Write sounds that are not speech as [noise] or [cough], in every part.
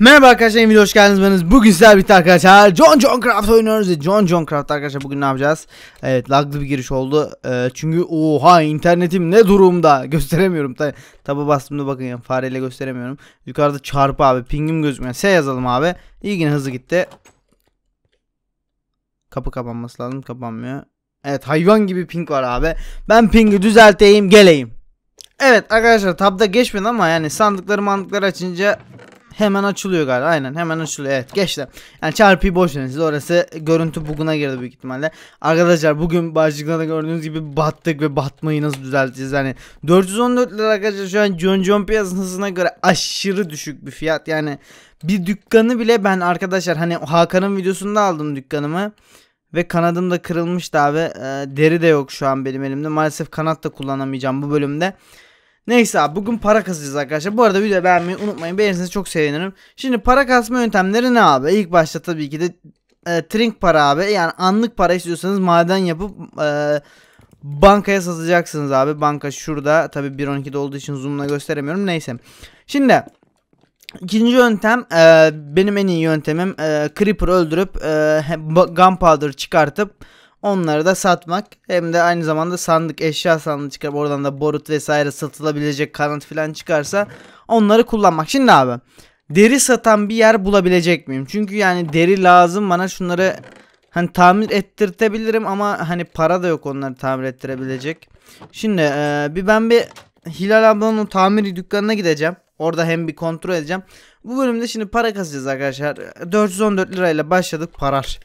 Merhaba arkadaşlar yeni video hoş geldiniz beniniz. Bugün güzel bir arkadaşlar John John Craft oynuyoruz. John John Craft arkadaşlar bugün ne yapacağız? Evet laglı bir giriş oldu. Ee, çünkü oha internetim ne durumda [laughs] gösteremiyorum. Tabi taba bastığımda bakın fareyle gösteremiyorum. Yukarıda çarpı abi pingim gözükmüyor. S yazalım abi. İlgin hızlı gitti. Kapı kapanması lazım kapanmıyor. Evet hayvan gibi ping var abi. Ben pingi düzelteyim geleyim. Evet arkadaşlar tabda geçmedi ama yani sandıkları mandıkları açınca Hemen açılıyor galiba. Aynen hemen açılıyor. Evet geçti. Yani çarpıyı boş verin siz. Orası görüntü buguna girdi büyük ihtimalle. Arkadaşlar bugün başlıkta gördüğünüz gibi battık ve batmayı nasıl düzelteceğiz? Yani 414 lira arkadaşlar şu an John John piyasasına göre aşırı düşük bir fiyat. Yani bir dükkanı bile ben arkadaşlar hani Hakan'ın videosunda aldım dükkanımı. Ve kanadım da kırılmıştı abi. Ee, deri de yok şu an benim elimde. Maalesef kanat da kullanamayacağım bu bölümde. Neyse abi bugün para kazacağız arkadaşlar. Bu arada videoyu beğenmeyi unutmayın. Beğenirseniz çok sevinirim. Şimdi para kasma yöntemleri ne abi? İlk başta tabii ki de e, trink para abi. Yani anlık para istiyorsanız maden yapıp e, bankaya satacaksınız abi. Banka şurada. Tabii 1.12'de olduğu için zoom'la gösteremiyorum. Neyse. Şimdi ikinci yöntem e, benim en iyi yöntemim e, Creeper öldürüp e, Gunpowder çıkartıp Onları da satmak hem de aynı zamanda sandık eşya sandığı çıkarıp oradan da borut vesaire satılabilecek kanat falan çıkarsa onları kullanmak. Şimdi abi deri satan bir yer bulabilecek miyim? Çünkü yani deri lazım bana şunları hani tamir ettirtebilirim ama hani para da yok onları tamir ettirebilecek. Şimdi ee, bir ben bir Hilal ablanın tamiri dükkanına gideceğim. Orada hem bir kontrol edeceğim. Bu bölümde şimdi para kazacağız arkadaşlar. 414 lirayla başladık parar.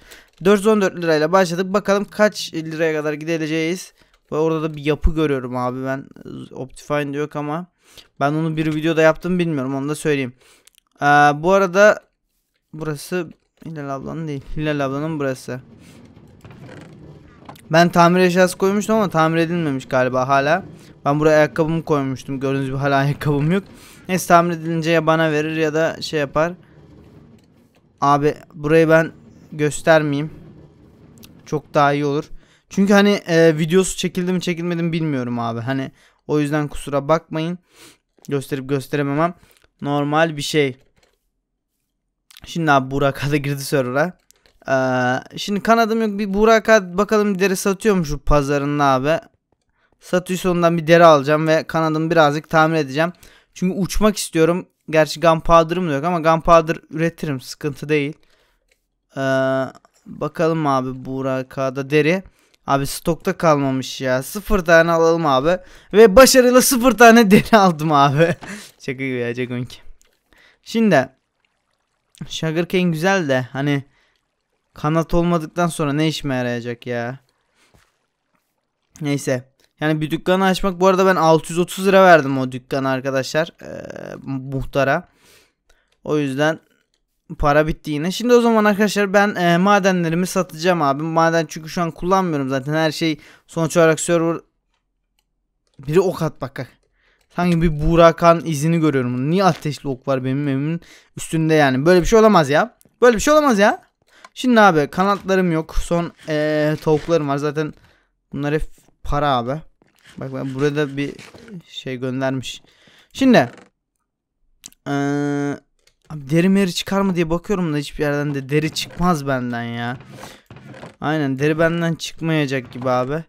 414 lirayla başladık. Bakalım kaç liraya kadar gideceğiz? orada da bir yapı görüyorum abi ben. Optifine diyor ama. Ben onu bir videoda yaptım bilmiyorum onu da söyleyeyim. Ee, bu arada burası Hilal ablanın değil. Hilal ablanın burası. Ben tamir eşyası koymuştum ama tamir edilmemiş galiba hala. Ben buraya ayakkabımı koymuştum. Gördüğünüz gibi hala [laughs] ayakkabım yok. Neyse tamir edilince ya bana verir ya da şey yapar. Abi burayı ben göstermeyeyim. Çok daha iyi olur. Çünkü hani e, videosu çekildi mi çekilmedi mi bilmiyorum abi. Hani o yüzden kusura bakmayın. Gösterip gösterememem. Normal bir şey. Şimdi abi Burak'a da girdi server'a. Ee, şimdi kanadım yok bir Burak bakalım deri satıyor mu şu pazarında abi. Satıyorsa ondan bir deri alacağım ve kanadımı birazcık tamir edeceğim. Çünkü uçmak istiyorum. Gerçi gunpowder'ım yok ama gunpowder üretirim sıkıntı değil. Ee, bakalım abi Burak'da deri. Abi stokta kalmamış ya. Sıfır tane alalım abi. Ve başarıyla sıfır tane [laughs] deri aldım abi. Şaka gibi ya Jagunki. Şimdi. Sugar güzel de hani Kanat olmadıktan sonra ne işime yarayacak ya. Neyse. Yani bir dükkanı açmak bu arada ben 630 lira verdim o dükkana arkadaşlar. Ee, muhtara. O yüzden para bitti yine. Şimdi o zaman arkadaşlar ben e, madenlerimi satacağım abi. Maden çünkü şu an kullanmıyorum zaten. Her şey sonuç olarak server biri ok at bak bak. Sanki bir Burakan izini görüyorum. Niye ateşli ok var benim evimin üstünde yani. Böyle bir şey olamaz ya. Böyle bir şey olamaz ya. Şimdi abi kanatlarım yok. Son ee, tavuklarım var. Zaten bunlar hep para abi. Bak ben burada bir şey göndermiş. Şimdi ee, abi deri meri çıkar mı diye bakıyorum da hiçbir yerden de deri çıkmaz benden ya. Aynen deri benden çıkmayacak gibi abi.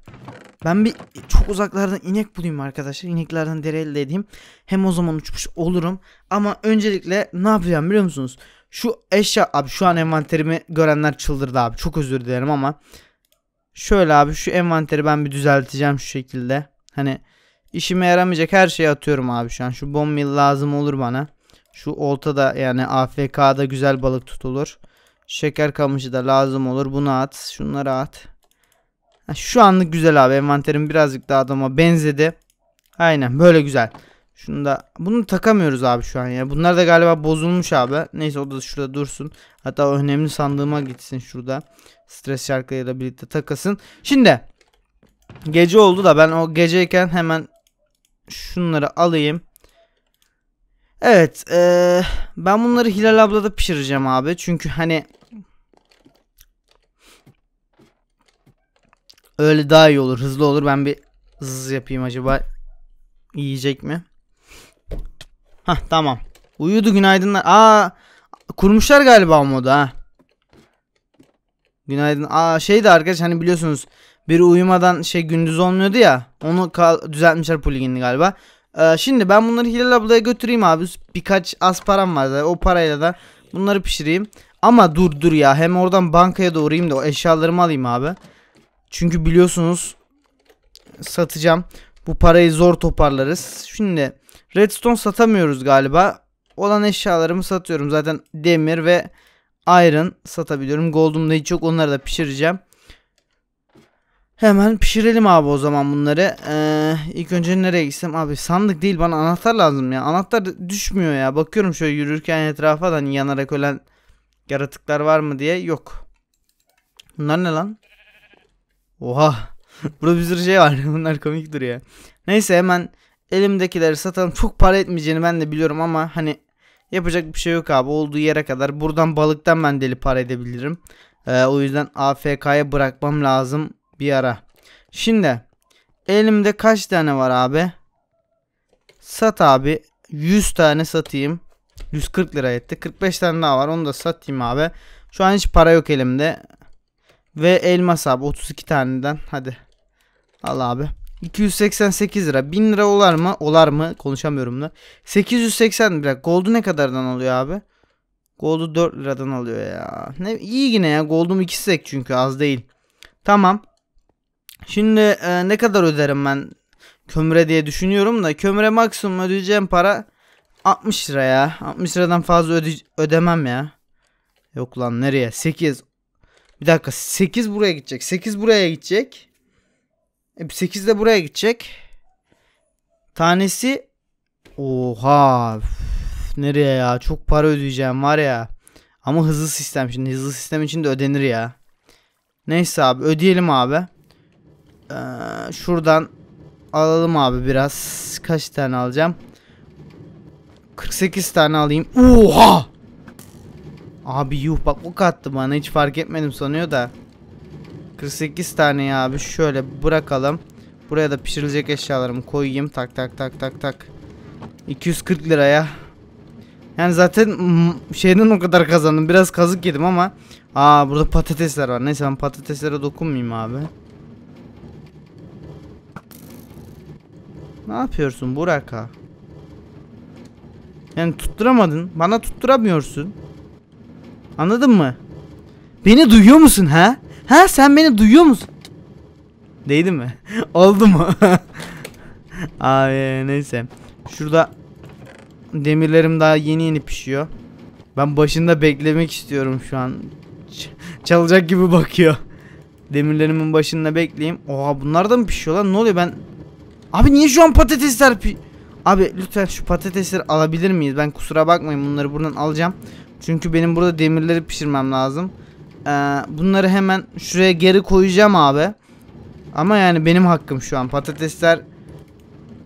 Ben bir çok uzaklardan inek bulayım arkadaşlar. İneklerden deri elde edeyim. Hem o zaman uçmuş olurum. Ama öncelikle ne yapacağım biliyor musunuz? Şu eşya abi şu an envanterimi görenler çıldırdı abi. Çok özür dilerim ama şöyle abi şu envanteri ben bir düzelteceğim şu şekilde. Hani işime yaramayacak her şeyi atıyorum abi şu an. Şu bombmil lazım olur bana. Şu olta da yani AFK'da güzel balık tutulur. Şeker kamışı da lazım olur. Bunu at. Şunları at. Şu anlık güzel abi. Envanterim birazcık daha adama benzedi. Aynen böyle güzel. Şunu da bunu takamıyoruz abi şu an ya. Bunlar da galiba bozulmuş abi. Neyse o da şurada dursun. Hatta önemli sandığıma gitsin şurada. Stres şarkıyla birlikte takasın. Şimdi gece oldu da ben o geceyken hemen şunları alayım. Evet ee, ben bunları Hilal abla da pişireceğim abi. Çünkü hani öyle daha iyi olur hızlı olur. Ben bir zız yapayım acaba yiyecek mi? Hah tamam. Uyudu günaydınlar. Aa kurmuşlar galiba modu ha. Günaydın. Aa şey de arkadaş hani biliyorsunuz bir uyumadan şey gündüz olmuyordu ya. Onu düzeltmişler pluginini galiba. Ee, şimdi ben bunları Hilal ablaya götüreyim abi. Birkaç az param var da o parayla da bunları pişireyim. Ama dur dur ya hem oradan bankaya doğrayayım da o eşyalarımı alayım abi. Çünkü biliyorsunuz satacağım. Bu parayı zor toparlarız. Şimdi Redstone satamıyoruz galiba. Olan eşyalarımı satıyorum. Zaten demir ve iron satabiliyorum. Gold'um da hiç yok. Onları da pişireceğim. Hemen pişirelim abi o zaman bunları. Ee, ilk önce nereye gitsem? Abi sandık değil bana anahtar lazım ya. Anahtar düşmüyor ya. Bakıyorum şöyle yürürken etrafa da hani yanarak ölen yaratıklar var mı diye. Yok. Bunlar ne lan? Oha. [laughs] Burada bir sürü şey var. [laughs] Bunlar komik duruyor. Neyse hemen elimdekileri satalım. Çok para etmeyeceğini ben de biliyorum ama hani yapacak bir şey yok abi. Olduğu yere kadar. Buradan balıktan ben deli para edebilirim. Ee, o yüzden AFK'ya bırakmam lazım bir ara. Şimdi elimde kaç tane var abi? Sat abi. 100 tane satayım. 140 lira etti. 45 tane daha var. Onu da satayım abi. Şu an hiç para yok elimde. Ve elmas abi 32 taneden. Hadi. Al abi. 288 lira. 1000 lira olar mı? Olar mı? Konuşamıyorum da. 880 lira. Gold'u ne kadardan alıyor abi? Gold'u 4 liradan alıyor ya. Ne iyi yine ya. Gold'um ikisi tek çünkü az değil. Tamam. Şimdi e, ne kadar öderim ben kömüre diye düşünüyorum da kömüre maksimum ödeyeceğim para 60 lira ya. 60 liradan fazla öde ödemem ya. Yok lan nereye? 8. Bir dakika 8 buraya gidecek. 8 buraya gidecek. 8 e, de buraya gidecek. Tanesi oha üf, nereye ya çok para ödeyeceğim var ya. Ama hızlı sistem şimdi hızlı sistem için de ödenir ya. Neyse abi ödeyelim abi. Ee, şuradan alalım abi biraz. Kaç tane alacağım? 48 tane alayım. Oha! Abi yuh bak ok attı bana hiç fark etmedim sanıyor da. 48 tane abi şöyle bırakalım. Buraya da pişirilecek eşyalarımı koyayım. Tak tak tak tak tak. 240 liraya. Yani zaten şeyden o kadar kazandım. Biraz kazık yedim ama. Aa burada patatesler var. Neyse ben patateslere dokunmayayım abi. Ne yapıyorsun burak ha Yani tutturamadın. Bana tutturamıyorsun. Anladın mı? Beni duyuyor musun ha? Ha sen beni duyuyor musun? Değdi mi? [laughs] Oldu mu? Abi [laughs] neyse. Şurada demirlerim daha yeni yeni pişiyor. Ben başında beklemek istiyorum şu an. Ç çalacak gibi bakıyor. Demirlerimin başında bekleyeyim. Oha bunlar da mı pişiyor lan? Ne oluyor ben? Abi niye şu an patatesler pi... Abi lütfen şu patatesleri alabilir miyiz? Ben kusura bakmayın bunları buradan alacağım. Çünkü benim burada demirleri pişirmem lazım. Ee, bunları hemen şuraya geri koyacağım abi. Ama yani benim hakkım şu an. Patatesler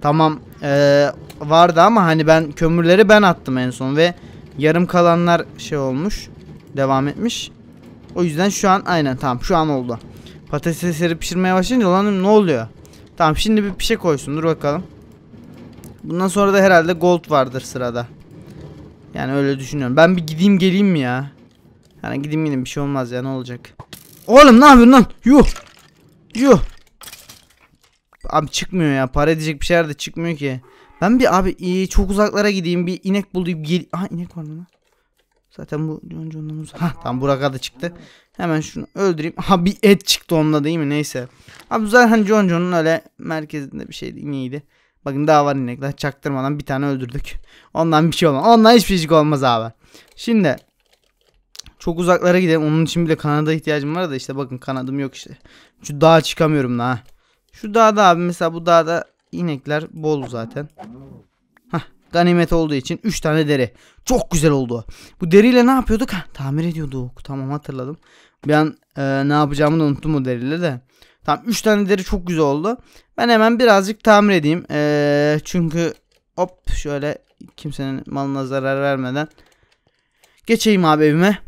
tamam ee, vardı ama hani ben kömürleri ben attım en son ve yarım kalanlar şey olmuş. Devam etmiş. O yüzden şu an aynen tamam şu an oldu. Patatesleri pişirmeye başlayınca lan ne oluyor? Tamam şimdi bir pişe koysun dur bakalım. Bundan sonra da herhalde gold vardır sırada. Yani öyle düşünüyorum. Ben bir gideyim geleyim mi ya? Yani gidin gidin bir şey olmaz ya ne olacak. Oğlum ne yapıyorsun lan? Yuh. Yuh. Abi çıkmıyor ya. Para edecek bir şeyler de çıkmıyor ki. Ben bir abi e, çok uzaklara gideyim. Bir inek bulayım. Gel Aha inek var mı Zaten bu önce ondan uzak. Hah tamam Burak'a da çıktı. Hemen şunu öldüreyim. Ha bir et çıktı onda değil mi? Neyse. Abi zaten John hani John'un öyle merkezinde bir şeydi. İneğiydi. Bakın daha var inekler çaktırmadan bir tane öldürdük. Ondan bir şey olmaz. Ondan hiçbir şey olmaz abi. Şimdi çok uzaklara gidelim. Onun için bile Kanada ihtiyacım var da işte bakın kanadım yok işte. Şu dağa çıkamıyorum daha. Şu dağda abi mesela bu dağda inekler bol zaten. Hah ganimet olduğu için 3 tane deri. Çok güzel oldu. Bu deriyle ne yapıyorduk? Ha, tamir ediyorduk. Tamam hatırladım. Bir an e, ne yapacağımı da unuttum o deriyle de. Tamam 3 tane deri çok güzel oldu. Ben hemen birazcık tamir edeyim. E, çünkü hop şöyle kimsenin malına zarar vermeden. Geçeyim abi evime.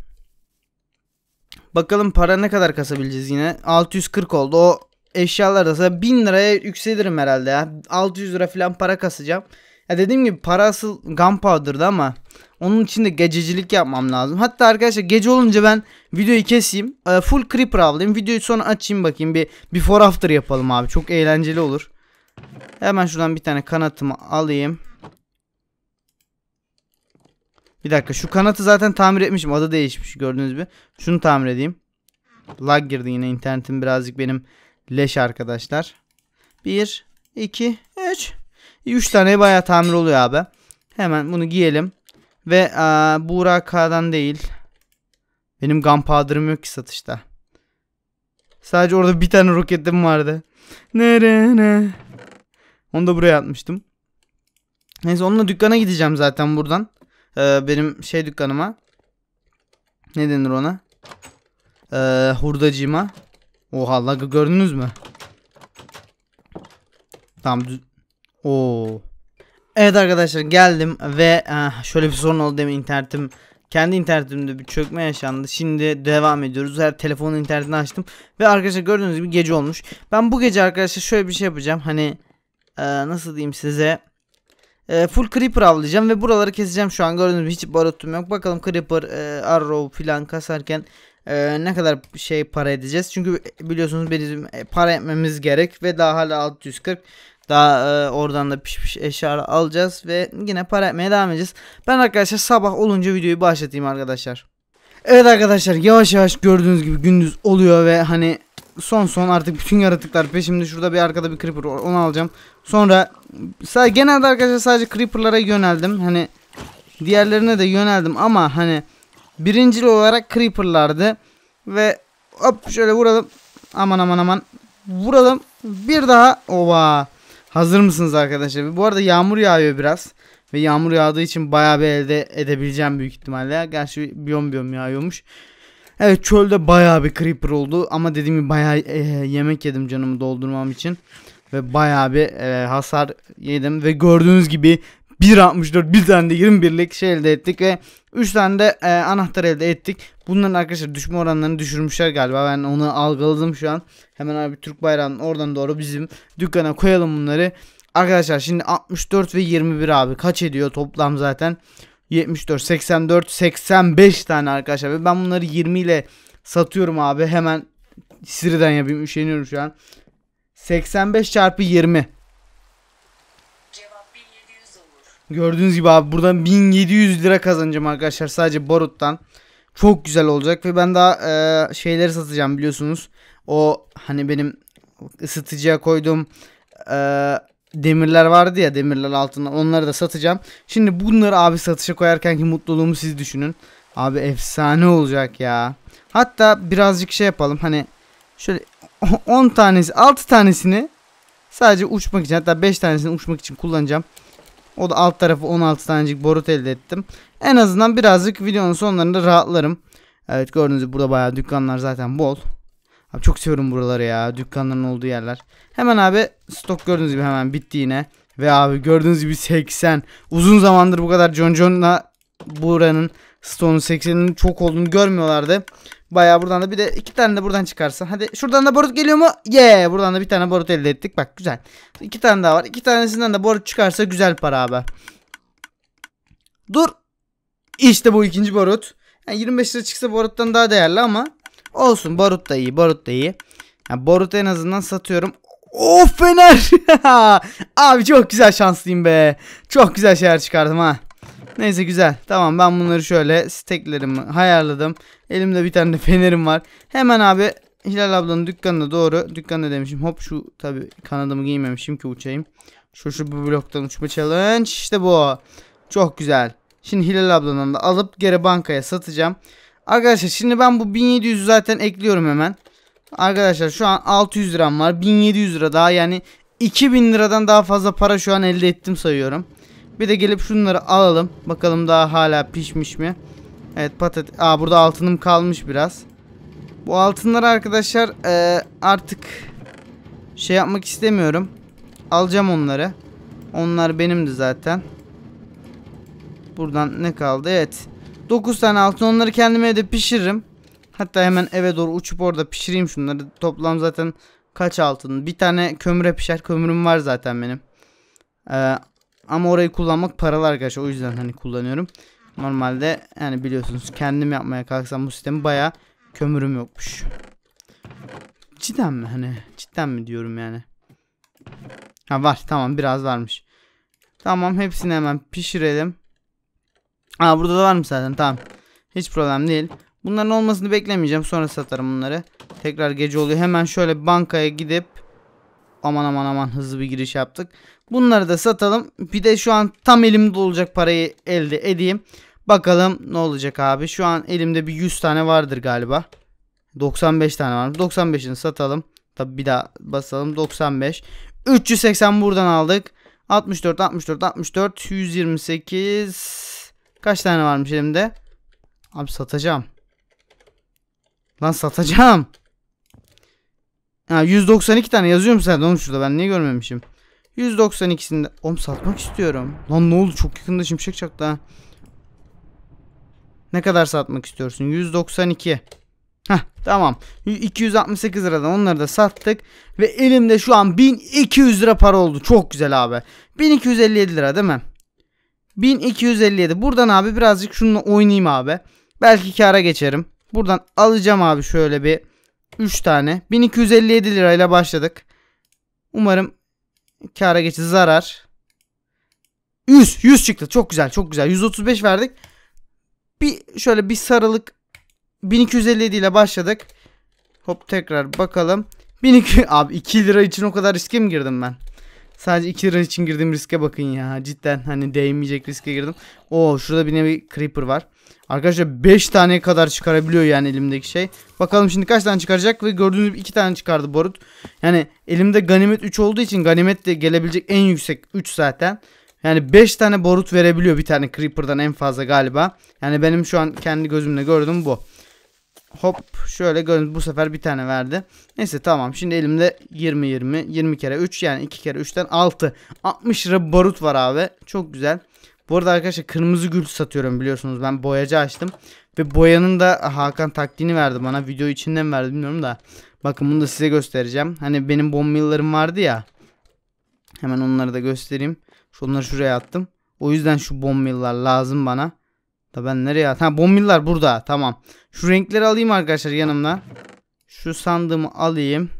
Bakalım para ne kadar kasabileceğiz yine. 640 oldu. O eşyalar da 1000 liraya yükselirim herhalde ya. 600 lira falan para kasacağım. Ya dediğim gibi para asıl gunpowder'dı ama onun için de gececilik yapmam lazım. Hatta arkadaşlar gece olunca ben videoyu keseyim. Ee, full creeper avlayayım. Videoyu sonra açayım bakayım. Bir before after yapalım abi. Çok eğlenceli olur. Hemen şuradan bir tane kanatımı alayım. Bir dakika şu kanatı zaten tamir etmişim. Adı değişmiş gördüğünüz gibi. Şunu tamir edeyim. Lag girdi yine internetim birazcık benim leş arkadaşlar. 1, 2, 3. 3 tane baya tamir oluyor abi. Hemen bunu giyelim. Ve aa, Buraka'dan değil. Benim gunpowder'ım yok ki satışta. Sadece orada bir tane roketim vardı. Nere ne. Onu da buraya atmıştım. Neyse onunla dükkana gideceğim zaten buradan e, benim şey dükkanıma. Ne denir ona? E, ee, hurdacıma. Oha lagı gördünüz mü? Tamam. o Evet arkadaşlar geldim ve eh, şöyle bir sorun oldu demin internetim kendi internetimde bir çökme yaşandı. Şimdi devam ediyoruz. Her telefonun internetini açtım ve arkadaşlar gördüğünüz gibi gece olmuş. Ben bu gece arkadaşlar şöyle bir şey yapacağım. Hani e, nasıl diyeyim size? E, full Creeper avlayacağım ve buraları keseceğim şu an gördüğünüz gibi hiç barutum yok. Bakalım Creeper, e, Arrow filan kasarken e, ne kadar şey para edeceğiz. Çünkü biliyorsunuz bizim e, para etmemiz gerek ve daha hala 640. Daha e, oradan da piş piş eşya alacağız ve yine para etmeye devam edeceğiz. Ben arkadaşlar sabah olunca videoyu başlatayım arkadaşlar. Evet arkadaşlar yavaş yavaş gördüğünüz gibi gündüz oluyor ve hani son son artık bütün yaratıklar peşimde. Şurada bir arkada bir creeper Onu alacağım. Sonra sadece, genelde arkadaşlar sadece creeper'lara yöneldim. Hani diğerlerine de yöneldim ama hani birincil olarak creeper'lardı. Ve hop şöyle vuralım. Aman aman aman. Vuralım. Bir daha. Ova. Hazır mısınız arkadaşlar? Bu arada yağmur yağıyor biraz. Ve yağmur yağdığı için bayağı bir elde edebileceğim büyük ihtimalle. Gerçi biyom biyom yağıyormuş. Evet çölde baya bir creeper oldu ama dediğim gibi baya e, yemek yedim canımı doldurmam için. Ve baya bir e, hasar yedim ve gördüğünüz gibi 1.64 bir tane de 21'lik şey elde ettik ve 3 tane de e, anahtar elde ettik. Bunların arkadaşlar düşme oranlarını düşürmüşler galiba. Ben onu algıladım şu an. Hemen abi Türk bayrağının oradan doğru bizim dükkana koyalım bunları. Arkadaşlar şimdi 64 ve 21 abi kaç ediyor toplam zaten. 74, 84, 85 tane arkadaşlar. Ve ben bunları 20 ile satıyorum abi. Hemen Siri'den yapayım. Üşeniyorum şu an. 85 çarpı 20. Gördüğünüz gibi abi buradan 1700 lira kazanacağım arkadaşlar sadece Borut'tan. Çok güzel olacak ve ben daha e, şeyleri satacağım biliyorsunuz. O hani benim ısıtıcıya koyduğum e, demirler vardı ya demirler altında onları da satacağım. Şimdi bunları abi satışa koyarken ki mutluluğumu siz düşünün. Abi efsane olacak ya. Hatta birazcık şey yapalım hani şöyle 10 [laughs] tanesi 6 tanesini sadece uçmak için hatta 5 tanesini uçmak için kullanacağım. O da alt tarafı 16 tanecik borut elde ettim. En azından birazcık videonun sonlarında rahatlarım. Evet gördüğünüz gibi burada bayağı dükkanlar zaten bol. Abi çok seviyorum buraları ya. Dükkanların olduğu yerler. Hemen abi stok gördüğünüz gibi hemen bitti yine. Ve abi gördüğünüz gibi 80. Uzun zamandır bu kadar John buranın stone'un 80'inin çok olduğunu görmüyorlardı. Baya buradan da bir de iki tane de buradan çıkarsa. Hadi şuradan da borut geliyor mu? Ye, yeah! Buradan da bir tane borut elde ettik. Bak güzel. İki tane daha var. İki tanesinden de borut çıkarsa güzel para abi. Dur. İşte bu ikinci borut. Yani 25 lira çıksa boruttan daha değerli ama Olsun barut da iyi barut da iyi. Yani barut en azından satıyorum. O fener. [laughs] Abi çok güzel şanslıyım be. Çok güzel şeyler çıkardım ha. Neyse güzel. Tamam ben bunları şöyle steklerimi ayarladım. Elimde bir tane de fenerim var. Hemen abi Hilal ablanın dükkanına doğru. Dükkanı demişim. Hop şu tabi kanadımı giymemişim ki uçayım. Şu şu bu bloktan uçma challenge. İşte bu. Çok güzel. Şimdi Hilal ablanın da alıp geri bankaya satacağım. Arkadaşlar şimdi ben bu 1700'ü zaten ekliyorum hemen. Arkadaşlar şu an 600 liram var. 1700 lira daha yani 2000 liradan daha fazla para şu an elde ettim sayıyorum. Bir de gelip şunları alalım. Bakalım daha hala pişmiş mi? Evet patates. Aa burada altınım kalmış biraz. Bu altınları arkadaşlar e, artık şey yapmak istemiyorum. Alacağım onları. Onlar benimdi zaten. Buradan ne kaldı? Evet. 9 tane altın onları kendime de pişiririm. Hatta hemen eve doğru uçup orada pişireyim şunları. Toplam zaten kaç altın? Bir tane kömüre pişer. Kömürüm var zaten benim. Ee, ama orayı kullanmak paralı arkadaşlar. O yüzden hani kullanıyorum. Normalde yani biliyorsunuz kendim yapmaya kalksam bu sistemi baya kömürüm yokmuş. Cidden mi hani? Cidden mi diyorum yani. Ha var tamam biraz varmış. Tamam hepsini hemen pişirelim. Aa burada da var mı zaten tamam. Hiç problem değil. Bunların olmasını beklemeyeceğim. Sonra satarım bunları. Tekrar gece oluyor. Hemen şöyle bankaya gidip aman aman aman hızlı bir giriş yaptık. Bunları da satalım. Bir de şu an tam elimde olacak parayı elde edeyim. Bakalım ne olacak abi. Şu an elimde bir 100 tane vardır galiba. 95 tane var. 95'ini satalım. Tabi bir daha basalım. 95. 380 buradan aldık. 64, 64, 64, 128, Kaç tane varmış elimde? Abi satacağım. Lan satacağım. Ha 192 tane yazıyorum sen oğlum şurada ben niye görmemişim. 192'sinde. Oğlum satmak istiyorum. Lan ne oldu çok yakında şimşek çaktı ha. Ne kadar satmak istiyorsun? 192. Heh tamam. 268 liradan onları da sattık. Ve elimde şu an 1200 lira para oldu. Çok güzel abi. 1257 lira değil mi? 1257. Buradan abi birazcık şununla oynayayım abi. Belki kara geçerim. Buradan alacağım abi şöyle bir 3 tane. 1257 lirayla başladık. Umarım kara geçir. Zarar. 100. 100 çıktı. Çok güzel. Çok güzel. 135 verdik. Bir şöyle bir sarılık 1257 ile başladık. Hop tekrar bakalım. 12 [laughs] abi 2 lira için o kadar riske mi girdim ben? Sadece 2 lira için girdiğim riske bakın ya. Cidden hani değmeyecek riske girdim. Oo şurada bir nevi creeper var. Arkadaşlar 5 tane kadar çıkarabiliyor yani elimdeki şey. Bakalım şimdi kaç tane çıkaracak ve gördüğünüz gibi 2 tane çıkardı borut. Yani elimde ganimet 3 olduğu için ganimet de gelebilecek en yüksek 3 zaten. Yani 5 tane borut verebiliyor bir tane creeper'dan en fazla galiba. Yani benim şu an kendi gözümle gördüğüm bu. Hop şöyle gördüğünüz bu sefer bir tane verdi. Neyse tamam şimdi elimde 20 20 20 kere 3 yani 2 kere 3'ten 6. 60 lira barut var abi. Çok güzel. Bu arada arkadaşlar kırmızı gül satıyorum biliyorsunuz. Ben boyacı açtım. Ve boyanın da Hakan taktiğini verdi bana. Video içinden verdi bilmiyorum da. Bakın bunu da size göstereceğim. Hani benim bombillarım vardı ya. Hemen onları da göstereyim. Onları şuraya attım. O yüzden şu bombillar lazım bana. Da ben nereye at? Ha bombiller burada. Tamam. Şu renkleri alayım arkadaşlar yanımda. Şu sandığımı alayım.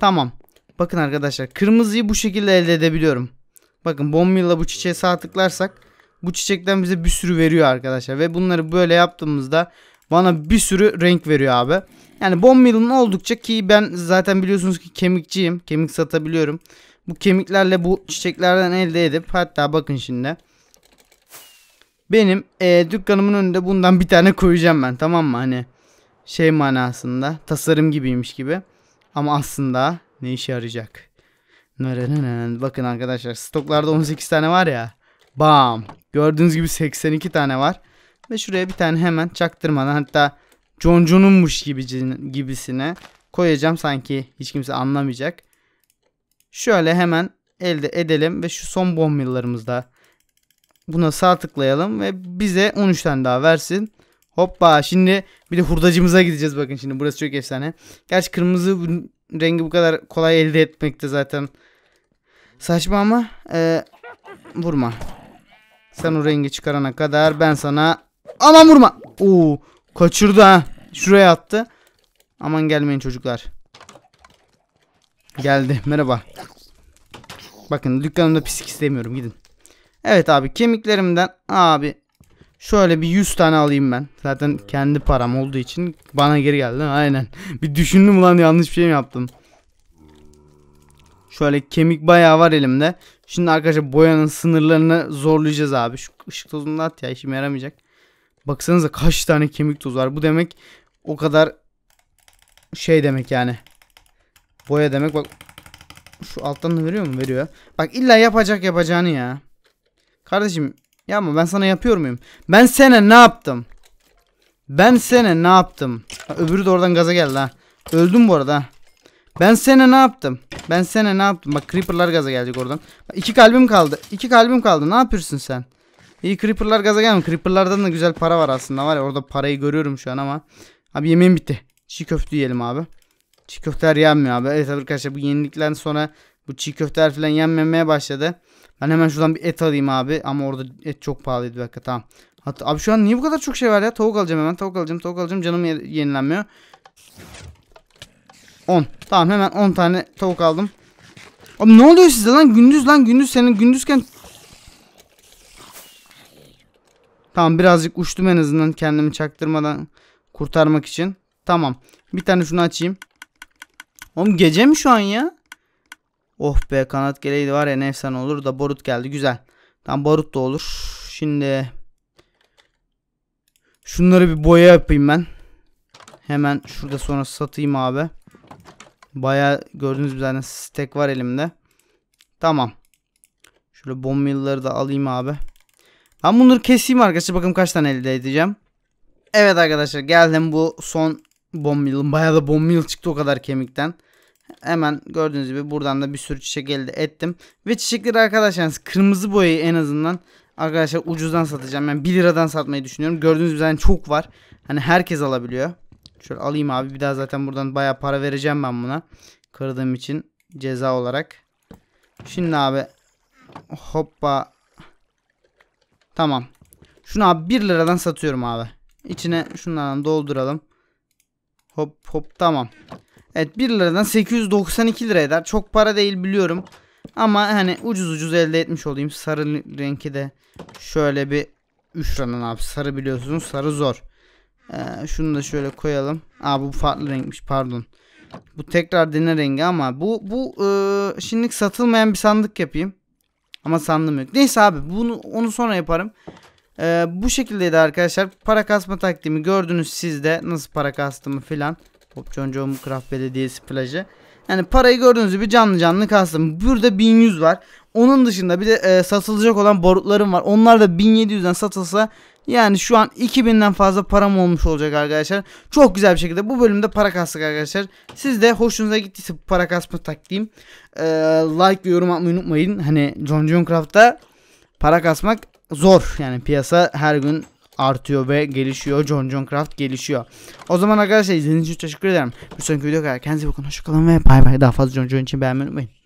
Tamam. Bakın arkadaşlar kırmızıyı bu şekilde elde edebiliyorum. Bakın bombilla bu çiçeğe sağ tıklarsak bu çiçekten bize bir sürü veriyor arkadaşlar. Ve bunları böyle yaptığımızda bana bir sürü renk veriyor abi. Yani bombillin oldukça ki ben zaten biliyorsunuz ki kemikçiyim. Kemik satabiliyorum. Bu kemiklerle bu çiçeklerden elde edip hatta bakın şimdi. Benim e, dükkanımın önünde bundan bir tane koyacağım ben tamam mı? Hani şey manasında tasarım gibiymiş gibi. Ama aslında ne işe yarayacak? Bakın arkadaşlar stoklarda 18 tane var ya. Bam. Gördüğünüz gibi 82 tane var. Ve şuraya bir tane hemen çaktırmadan hatta conconunmuş gibi, gibisine koyacağım. Sanki hiç kimse anlamayacak. Şöyle hemen elde edelim ve şu son bomb yıllarımızda Buna sağ tıklayalım ve bize 13 tane daha versin. Hoppa şimdi bir de hurdacımıza gideceğiz bakın şimdi burası çok efsane. Gerçi kırmızı rengi bu kadar kolay elde etmekte zaten. Saçma ama e, vurma. Sen o rengi çıkarana kadar ben sana aman vurma. Oo kaçırdı ha. Şuraya attı. Aman gelmeyin çocuklar. Geldi merhaba. Bakın dükkanımda pislik istemiyorum gidin. Evet abi kemiklerimden abi şöyle bir 100 tane alayım ben. Zaten kendi param olduğu için bana geri geldi. [laughs] Aynen. bir düşündüm lan yanlış bir şey mi yaptım? Şöyle kemik bayağı var elimde. Şimdi arkadaşlar boyanın sınırlarını zorlayacağız abi. Şu ışık tozunu da at ya işime yaramayacak. Baksanıza kaç tane kemik tozu var. Bu demek o kadar şey demek yani. Boya demek bak. Şu alttan da veriyor mu? Veriyor. Bak illa yapacak yapacağını ya. Kardeşim ya ama ben sana yapıyor muyum? Ben sana ne yaptım? Ben sana ne yaptım? Ha, öbürü de oradan gaza geldi ha. Öldüm bu arada. Ben sana ne yaptım? Ben sana ne yaptım? Bak creeperlar gaza gelecek oradan. Bak, iki kalbim kaldı. İki kalbim kaldı. Ne yapıyorsun sen? İyi creeperlar gaza gelmiyor. Creeperlardan da güzel para var aslında. Var ya orada parayı görüyorum şu an ama. Abi yemeğim bitti. Çiğ köfte yiyelim abi. Çiğ köfteler yenmiyor abi. Evet arkadaşlar bu yenilikten sonra bu çiğ köfteler falan yenmemeye başladı. Ben hemen şuradan bir et alayım abi. Ama orada et çok pahalıydı bir dakika tamam. Hatta, abi şu an niye bu kadar çok şey var ya? Tavuk alacağım hemen. Tavuk alacağım. Tavuk alacağım. Canım yenilenmiyor. 10. Tamam hemen 10 tane tavuk aldım. Abi ne oluyor size lan? Gündüz lan gündüz senin gündüzken. Tamam birazcık uçtum en azından kendimi çaktırmadan kurtarmak için. Tamam. Bir tane şunu açayım. Oğlum gece mi şu an ya? Oh be kanat geleydi var ya ne efsane olur da Borut geldi güzel. Tam Borut da olur. Şimdi şunları bir boya yapayım ben. Hemen şurada sonra satayım abi. Baya gördüğünüz gibi zaten stack var elimde. Tamam. Şöyle bomb da alayım abi. Ben bunları keseyim arkadaşlar. Bakın kaç tane elde edeceğim. Evet arkadaşlar geldim bu son bomb yılın. Baya da bomb çıktı o kadar kemikten hemen gördüğünüz gibi buradan da bir sürü çiçek elde ettim. Ve çiçekleri arkadaşlar kırmızı boyayı en azından arkadaşlar ucuzdan satacağım. yani 1 liradan satmayı düşünüyorum. Gördüğünüz gibi çok var. Hani herkes alabiliyor. Şöyle alayım abi. Bir daha zaten buradan baya para vereceğim ben buna. Kırdığım için ceza olarak. Şimdi abi hoppa tamam. Şunu abi 1 liradan satıyorum abi. İçine şunlardan dolduralım. Hop hop tamam. Evet 1 liradan 892 lira eder. Çok para değil biliyorum. Ama hani ucuz ucuz elde etmiş olayım. Sarı renki de şöyle bir 3 liradan abi. Sarı biliyorsunuz sarı zor. Ee, şunu da şöyle koyalım. Aa bu farklı renkmiş pardon. Bu tekrar dene rengi ama bu bu e, şimdilik satılmayan bir sandık yapayım. Ama sandım yok. Neyse abi bunu onu sonra yaparım. Ee, bu şekildeydi arkadaşlar. Para kasma taktiğimi gördünüz sizde. Nasıl para kastımı filan. Topçoncom Craft Belediyesi plajı. Yani parayı gördüğünüz gibi canlı canlı kastım. Burada 1100 var. Onun dışında bir de e, satılacak olan borutlarım var. Onlar da 1700'den satılsa yani şu an 2000'den fazla param olmuş olacak arkadaşlar. Çok güzel bir şekilde bu bölümde para kastık arkadaşlar. Siz de hoşunuza gittiyse para kasma taktiğim. E, like ve yorum atmayı unutmayın. Hani John John Craft'ta para kasmak zor. Yani piyasa her gün artıyor ve gelişiyor. John John Craft gelişiyor. O zaman arkadaşlar izlediğiniz için teşekkür ederim. Bir sonraki videoya kadar kendinize bakın. Hoşçakalın ve bay bay. Daha fazla John John için beğenmeyi unutmayın.